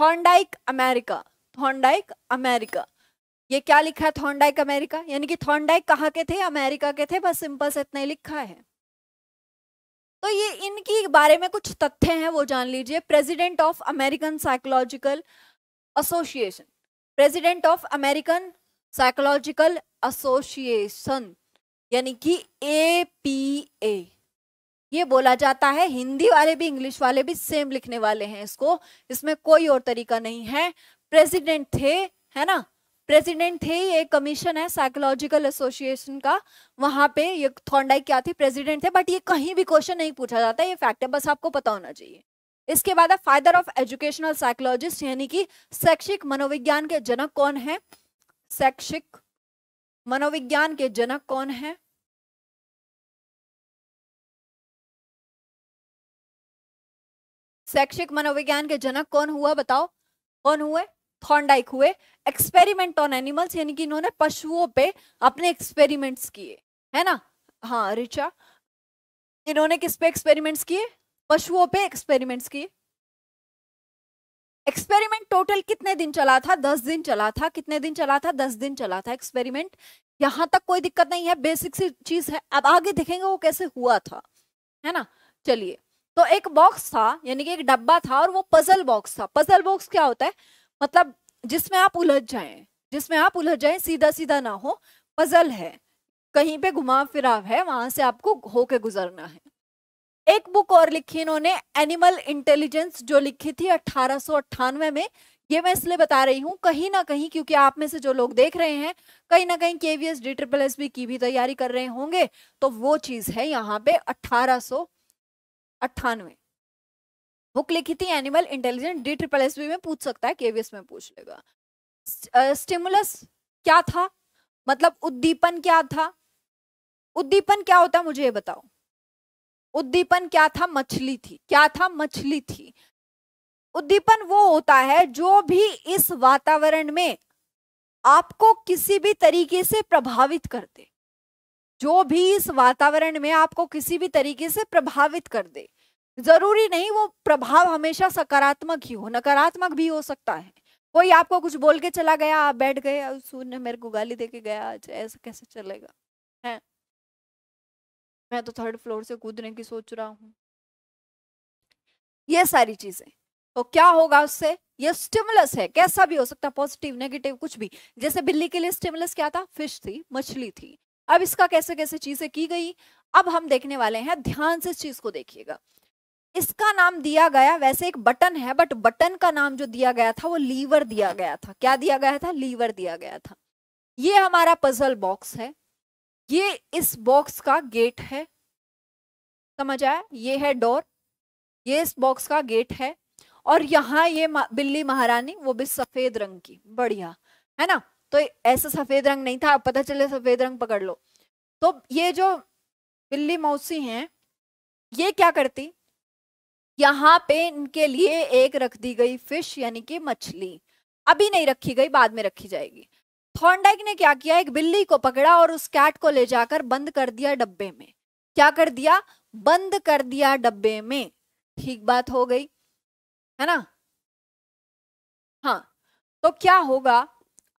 Thorndike America Thorndike America ये क्या लिखा है थॉन्डाइक अमेरिका यानी कि थॉन्डाइक कहाँ के थे अमेरिका के थे बस सिंपल से इतना ही लिखा है तो ये इनकी बारे में कुछ तथ्य हैं वो जान लीजिए president of American psychological association president of American psychological association यानी कि ए पी ए ये बोला जाता है हिंदी वाले भी इंग्लिश वाले भी सेम लिखने वाले हैं इसको इसमें कोई और तरीका नहीं है प्रेसिडेंट थे है ना प्रेसिडेंट थे ये कमीशन है साइकोलॉजिकल एसोसिएशन का वहां पे ये थॉन्डाइक क्या थी प्रेसिडेंट थे बट ये कहीं भी क्वेश्चन नहीं पूछा जाता ये फैक्ट है बस आपको पता होना चाहिए इसके बाद है फादर ऑफ एजुकेशनल साइकोलॉजिस्ट यानी कि शैक्षिक मनोविज्ञान के जनक कौन है शैक्षिक मनोविज्ञान के जनक कौन है शैक्षिक मनोविज्ञान के जनक कौन हुआ बताओ कौन हुए थॉन्डाइक हुए एक्सपेरिमेंट ऑन एनिमल्स यानी कि इन्होंने पशुओं पे अपने एक्सपेरिमेंट्स किए है ना हाँ ऋचा इन्होंने किस पे एक्सपेरिमेंट्स किए पशुओं पे एक्सपेरिमेंट्स किए एक्सपेरिमेंट टोटल कितने दिन चला था दस दिन चला था कितने दिन चला था दस दिन चला था एक्सपेरिमेंट यहां तक कोई दिक्कत नहीं है बेसिक सी चीज है अब आगे देखेंगे वो कैसे हुआ था है ना चलिए तो एक बॉक्स था यानी कि एक डब्बा था और वो पजल बॉक्स था पजल बॉक्स क्या होता है मतलब जिसमें आप उलझ जाए जिसमें आप उलझ जाए सीधा सीधा ना हो पजल है कहीं पे घुमा फिराव है वहां से आपको होके गुजरना है एक बुक और लिखी इन्होंने एनिमल इंटेलिजेंस जो लिखी थी अठारह में ये मैं इसलिए बता रही हूँ कहीं ना कहीं क्योंकि आप में से जो लोग देख रहे हैं कहीं ना कहीं KVS D triple S B की भी तैयारी कर रहे होंगे तो वो चीज है यहाँ पे अठारह सो अट्ठानवे बुक लिखी थी animal intelligent D triple S B में पूछ सकता है केवीएस में पूछ लेगा स्टिमुलस क्या था मतलब उद्दीपन क्या था उद्दीपन क्या होता है मुझे ये बताओ उद्दीपन क्या था मछली थी क्या था मछली थी उद्दीपन वो होता है जो भी इस वातावरण में आपको किसी भी तरीके से प्रभावित करते जो भी इस वातावरण में आपको किसी भी तरीके से प्रभावित कर दे जरूरी नहीं वो प्रभाव हमेशा सकारात्मक ही हो नकारात्मक भी हो सकता है कोई आपको कुछ बोल के चला गया आप बैठ गए सूर्य मेरे को गाली दे के गया आज ऐसा कैसे चलेगा है मैं तो थर्ड फ्लोर से कूदने की सोच रहा हूँ ये सारी चीजें तो क्या होगा उससे ये स्टिमुलस है कैसा भी हो सकता है पॉजिटिव नेगेटिव कुछ भी जैसे बिल्ली के लिए स्टिमुलस क्या था फिश थी मछली थी अब इसका कैसे कैसे चीजें की गई अब हम देखने वाले हैं ध्यान से इस चीज को देखिएगा इसका नाम दिया गया वैसे एक बटन है बट बटन का नाम जो दिया गया था वो लीवर दिया गया था क्या दिया गया था लीवर दिया गया था ये हमारा पजल बॉक्स है ये इस बॉक्स का गेट है समझ आया ये है डोर ये इस बॉक्स का गेट है और यहाँ ये बिल्ली महारानी वो भी सफेद रंग की बढ़िया है ना तो ऐसा सफ़ेद रंग नहीं था पता चले सफ़ेद रंग पकड़ लो तो ये जो बिल्ली मौसी हैं ये क्या करती यहाँ पे इनके लिए एक रख दी गई फिश यानी कि मछली अभी नहीं रखी गई बाद में रखी जाएगी थॉन्डाइक ने क्या किया एक बिल्ली को पकड़ा और उस कैट को ले जाकर बंद कर दिया डब्बे में क्या कर दिया बंद कर दिया डब्बे में ठीक बात हो गई है ना हाँ तो क्या होगा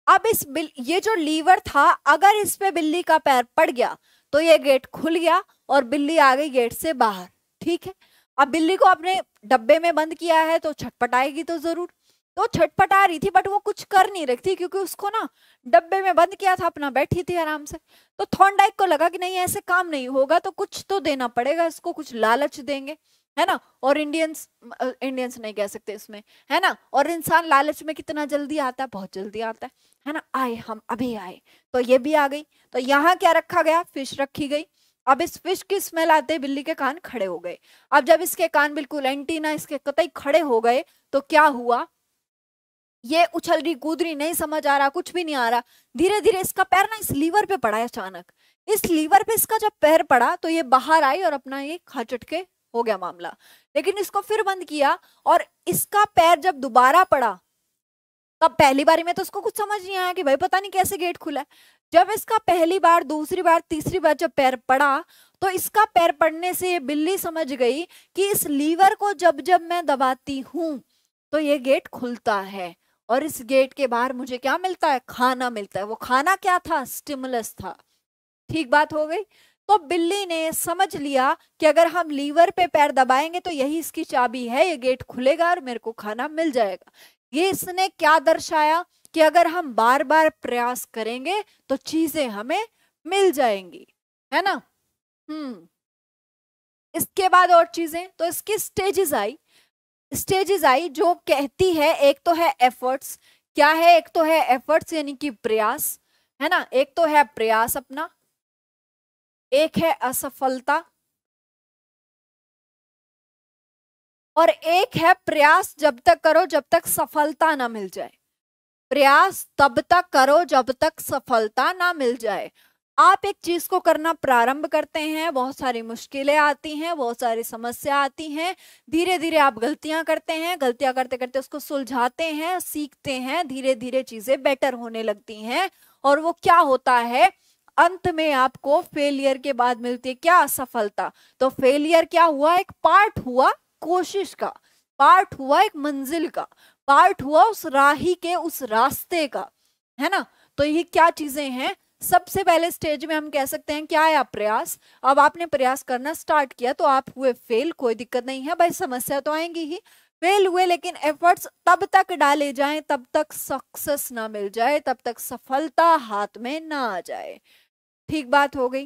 अब इस बिल ये जो लीवर था अगर इस पे बिल्ली का पैर पड़ गया तो ये गेट खुल गया और बिल्ली आ गई गेट से बाहर ठीक है अब बिल्ली को आपने डब्बे में बंद किया है तो छटपटाएगी तो जरूर तो छटपटा रही थी बट वो कुछ कर नहीं रही थी क्योंकि उसको ना डब्बे में बंद किया था अपना बैठी थी आराम से तो थॉन्डाइक को लगा कि नहीं ऐसे काम नहीं होगा तो कुछ तो देना पड़ेगा इसको कुछ लालच देंगे है ना और इंडियंस इंडियंस नहीं कह सकते इसमें है ना और इंसान लालच में कितना जल्दी आता है बहुत जल्दी आता है है ना आए हम अभी आए तो ये भी आ गई तो यहाँ क्या रखा गया फिश रखी गई अब इस फिश की स्मेल आते बिल्ली के कान खड़े हो गए अब जब इसके कान बिल्कुल ना इसके कतई खड़े हो गए तो क्या हुआ ये उछल रही कूद रही नहीं समझ आ रहा कुछ भी नहीं आ रहा धीरे धीरे इसका पैर ना इस लीवर पे पड़ा है अचानक इस लीवर पे इसका जब पैर पड़ा तो ये बाहर आई और अपना ये खा चटके हो गया मामला लेकिन इसको फिर बंद किया और इसका पैर जब दोबारा पड़ा अब पहली बारी में तो उसको कुछ समझ नहीं आया कि भाई पता नहीं कैसे गेट खुला है जब इसका पहली बार दूसरी बार तीसरी बार जब पैर पड़ा तो इसका पैर पड़ने से ये बिल्ली समझ गई कि इस लीवर को जब जब मैं दबाती हूँ तो ये गेट खुलता है और इस गेट के बाहर मुझे क्या मिलता है खाना मिलता है वो खाना क्या था स्टिमुलस था ठीक बात हो गई तो बिल्ली ने समझ लिया कि अगर हम लीवर पे पैर दबाएंगे तो यही इसकी चाबी है ये गेट खुलेगा और मेरे को खाना मिल जाएगा ये इसने क्या दर्शाया कि अगर हम बार बार प्रयास करेंगे तो चीजें हमें मिल जाएंगी है ना हम्म इसके बाद और चीजें तो इसकी स्टेजेस आई स्टेजेस आई जो कहती है एक तो है एफर्ट्स क्या है एक तो है एफर्ट्स यानी कि प्रयास है ना एक तो है प्रयास अपना एक है असफलता और एक है प्रयास जब तक करो जब तक सफलता ना मिल जाए प्रयास तब तक करो जब तक सफलता ना मिल जाए आप एक चीज को करना प्रारंभ करते हैं बहुत सारी मुश्किलें आती हैं बहुत सारी समस्या आती हैं धीरे धीरे आप गलतियां करते हैं गलतियां करते करते उसको सुलझाते हैं सीखते हैं धीरे धीरे चीजें बेटर होने लगती हैं और वो क्या होता है अंत में आपको फेलियर के बाद मिलती है क्या असफलता तो फेलियर क्या हुआ एक पार्ट हुआ कोशिश का पार्ट हुआ एक मंजिल का पार्ट हुआ उस राही के उस रास्ते का है ना तो ये क्या चीजें हैं सबसे पहले स्टेज में हम कह सकते हैं क्या है आप प्रयास अब आपने प्रयास करना स्टार्ट किया तो आप हुए फेल कोई दिक्कत नहीं है भाई समस्या तो आएंगी ही फेल हुए लेकिन एफर्ट्स तब तक डाले जाए तब तक सक्सेस ना मिल जाए तब तक सफलता हाथ में ना आ जाए ठीक बात हो गई